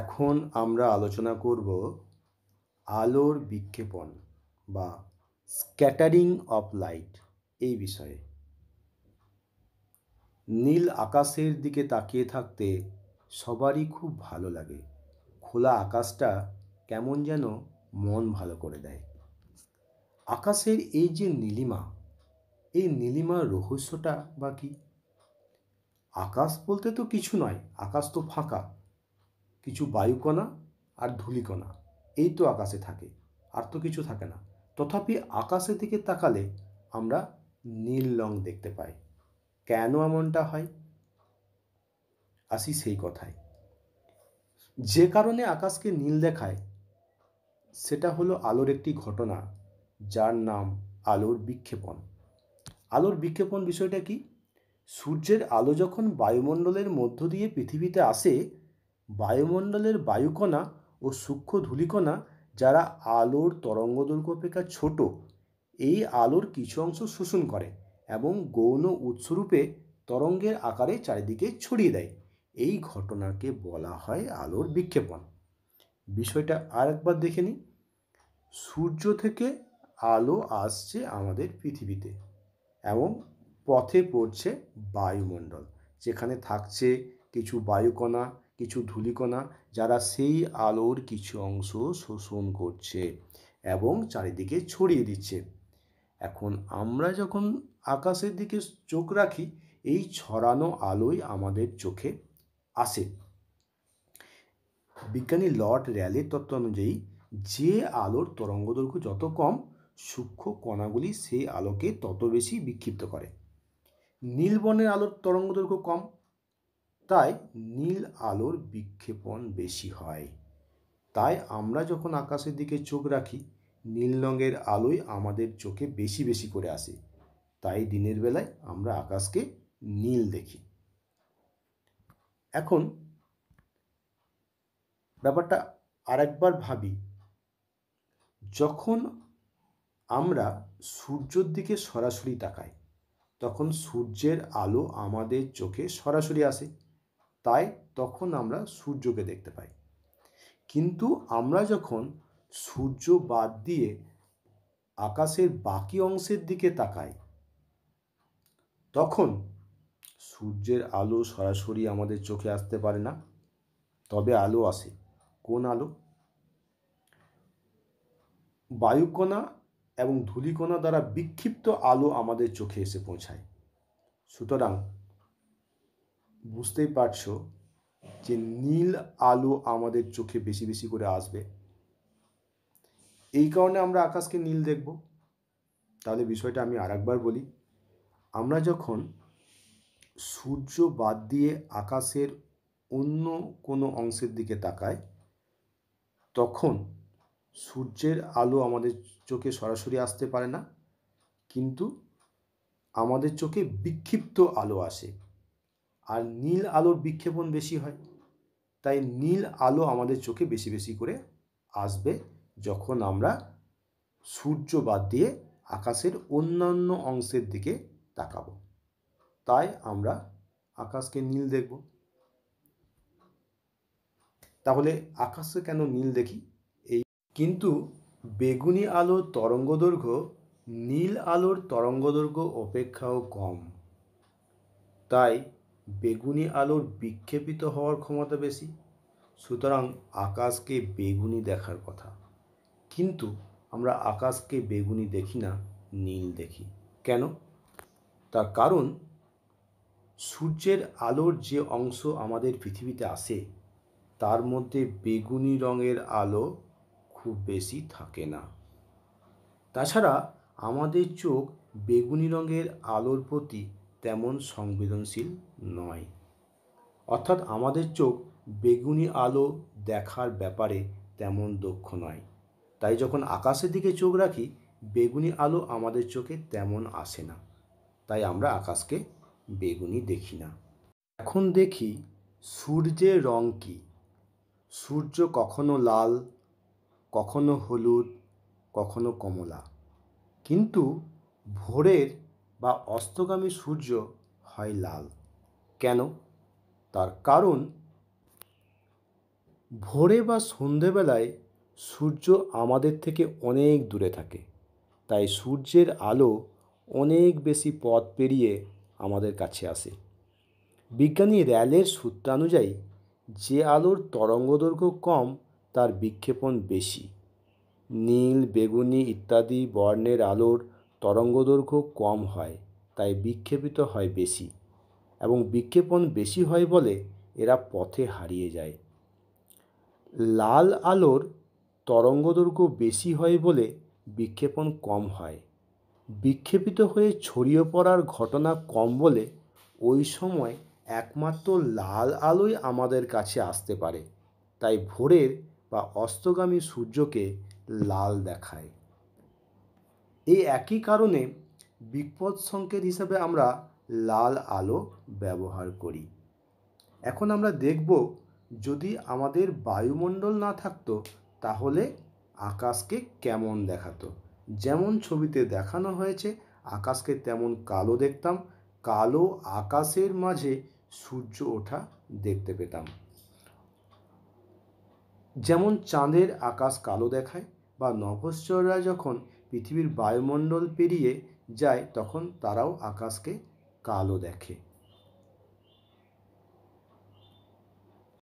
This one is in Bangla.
এখন আমরা আলোচনা করব আলোর বিক্ষেপণ বা স্ক্যাটারিং অফ লাইট এই বিষয়ে নীল আকাশের দিকে তাকিয়ে থাকতে সবারই খুব ভালো লাগে খোলা আকাশটা কেমন যেন মন ভালো করে দেয় আকাশের এই যে নীলিমা এই নীলিমার রহস্যটা বা কি আকাশ বলতে তো কিছু নয় আকাশ তো ফাঁকা কিছু বায়ুকণা আর ধূলিকণা এই তো আকাশে থাকে আর তো কিছু থাকে না তথাপি আকাশের দিকে তাকালে আমরা নীল রং দেখতে পাই কেন এমনটা হয় আসি সেই কথায় যে কারণে আকাশকে নীল দেখায় সেটা হলো আলোর একটি ঘটনা যার নাম আলোর বিক্ষেপণ আলোর বিক্ষেপণ বিষয়টা কি সূর্যের আলো যখন বায়ুমণ্ডলের মধ্য দিয়ে পৃথিবীতে আসে বায়ুমণ্ডলের বায়ুকণা ও সূক্ষ্ম ধূলিকণা যারা আলোর তরঙ্গদৈর্ঘ্য অপেক্ষা ছোটো এই আলোর কিছু অংশ শোষণ করে এবং গৌণ উৎসরূপে তরঙ্গের আকারে চারিদিকে ছড়িয়ে দেয় এই ঘটনাকে বলা হয় আলোর বিক্ষেপণ বিষয়টা আর একবার দেখে নিই সূর্য থেকে আলো আসছে আমাদের পৃথিবীতে এবং পথে পড়ছে বায়ুমণ্ডল যেখানে থাকছে কিছু বায়ুকণা কিছু ধূলিকণা যারা সেই আলোর কিছু অংশ শোষণ করছে এবং চারিদিকে ছড়িয়ে দিচ্ছে এখন আমরা যখন আকাশের দিকে চোখ রাখি এই ছড়ানো আলোই আমাদের চোখে আসে বিজ্ঞানী লর্ড র্যালের তত্ত্ব অনুযায়ী যে আলোর তরঙ্গদৈর্ঘ্য যত কম সূক্ষ্ম কণাগুলি সেই আলোকে তত বেশি বিক্ষিপ্ত করে নীলবর্ণের আলোর তরঙ্গদৈর্ঘ্য কম তাই নীল আলোর বিক্ষেপণ বেশি হয় তাই আমরা যখন আকাশের দিকে চোখ রাখি নীল রঙের আলোই আমাদের চোখে বেশি বেশি করে আসে তাই দিনের বেলায় আমরা আকাশকে নীল দেখি এখন ব্যাপারটা আরেকবার ভাবি যখন আমরা সূর্যর দিকে সরাসরি তাকাই তখন সূর্যের আলো আমাদের চোখে সরাসরি আসে তাই তখন আমরা সূর্যকে দেখতে পাই কিন্তু আমরা যখন সূর্য বাদ দিয়ে আকাশের বাকি অংশের দিকে তাকাই তখন সূর্যের আলো সরাসরি আমাদের চোখে আসতে পারে না তবে আলো আসে কোন আলো বায়ুকণা এবং ধূলিকণা দ্বারা বিক্ষিপ্ত আলো আমাদের চোখে এসে পৌঁছায় সুতরাং বুঝতেই পারছো যে নীল আলো আমাদের চোখে বেশি বেশি করে আসবে এই কারণে আমরা আকাশকে নীল দেখব তাহলে বিষয়টা আমি আরেকবার বলি আমরা যখন সূর্য বাদ দিয়ে আকাশের অন্য কোনো অংশের দিকে তাকাই তখন সূর্যের আলো আমাদের চোখে সরাসরি আসতে পারে না কিন্তু আমাদের চোখে বিক্ষিপ্ত আলো আসে আর নীল আলোর বিক্ষেপণ বেশি হয় তাই নীল আলো আমাদের চোখে বেশি বেশি করে আসবে যখন আমরা সূর্য বাদ দিয়ে আকাশের অন্যান্য অংশের দিকে তাকাবো তাই আমরা আকাশকে নীল দেখব তাহলে আকাশে কেন নীল দেখি এই কিন্তু বেগুনি আলোর তরঙ্গদৈর্ঘ্য নীল আলোর তরঙ্গদৈর্ঘ্য অপেক্ষাও কম তাই বেগুনি আলোর বিক্ষেপিত হওয়ার ক্ষমতা বেশি সুতরাং আকাশকে বেগুনি দেখার কথা কিন্তু আমরা আকাশকে বেগুনি দেখি না নীল দেখি কেন তার কারণ সূর্যের আলোর যে অংশ আমাদের পৃথিবীতে আসে তার মধ্যে বেগুনি রঙের আলো খুব বেশি থাকে না তাছাড়া আমাদের চোখ বেগুনি রঙের আলোর প্রতি তেমন সংবেদনশীল নয় অর্থাৎ আমাদের চোখ বেগুনি আলো দেখার ব্যাপারে তেমন দক্ষ নয় তাই যখন আকাশের দিকে চোখ রাখি বেগুনি আলো আমাদের চোখে তেমন আসে না তাই আমরা আকাশকে বেগুনি দেখি না এখন দেখি সূর্যের রং কী সূর্য কখনো লাল কখনো হলুদ কখনো কমলা কিন্তু ভোরের বা অস্তগামী সূর্য হয় লাল কেন তার কারণ ভোরে বা সন্ধেবেলায় সূর্য আমাদের থেকে অনেক দূরে থাকে তাই সূর্যের আলো অনেক বেশি পথ পেরিয়ে আমাদের কাছে আসে বিজ্ঞানী র্যালের সূত্রানুযায়ী যে আলোর তরঙ্গদৈর্ঘ্য কম তার বিক্ষেপণ বেশি নীল বেগুনি ইত্যাদি বর্ণের আলোর তরঙ্গদৈর্ঘ্য কম হয় তাই বিক্ষেপিত হয় বেশি এবং বিক্ষেপণ বেশি হয় বলে এরা পথে হারিয়ে যায় লাল আলোর তরঙ্গদৈর্ঘ্য বেশি হয় বলে বিক্ষেপণ কম হয় বিক্ষেপিত হয়ে ছড়িয়ে পড়ার ঘটনা কম বলে ওই সময় একমাত্র লাল আলোই আমাদের কাছে আসতে পারে তাই ভোরের বা অস্তগামী সূর্যকে লাল দেখায় এই একই কারণে বিপদ সংকেত হিসাবে আমরা লাল আলো ব্যবহার করি এখন আমরা দেখব যদি আমাদের বায়ুমণ্ডল না থাকতো তাহলে আকাশকে কেমন দেখাতো যেমন ছবিতে দেখানো হয়েছে আকাশকে তেমন কালো দেখতাম কালো আকাশের মাঝে সূর্য ওঠা দেখতে পেতাম যেমন চাঁদের আকাশ কালো দেখায় বা নভশ্চররা যখন পৃথিবীর বায়ুমণ্ডল পেরিয়ে যায় তখন তারাও আকাশকে কালো দেখে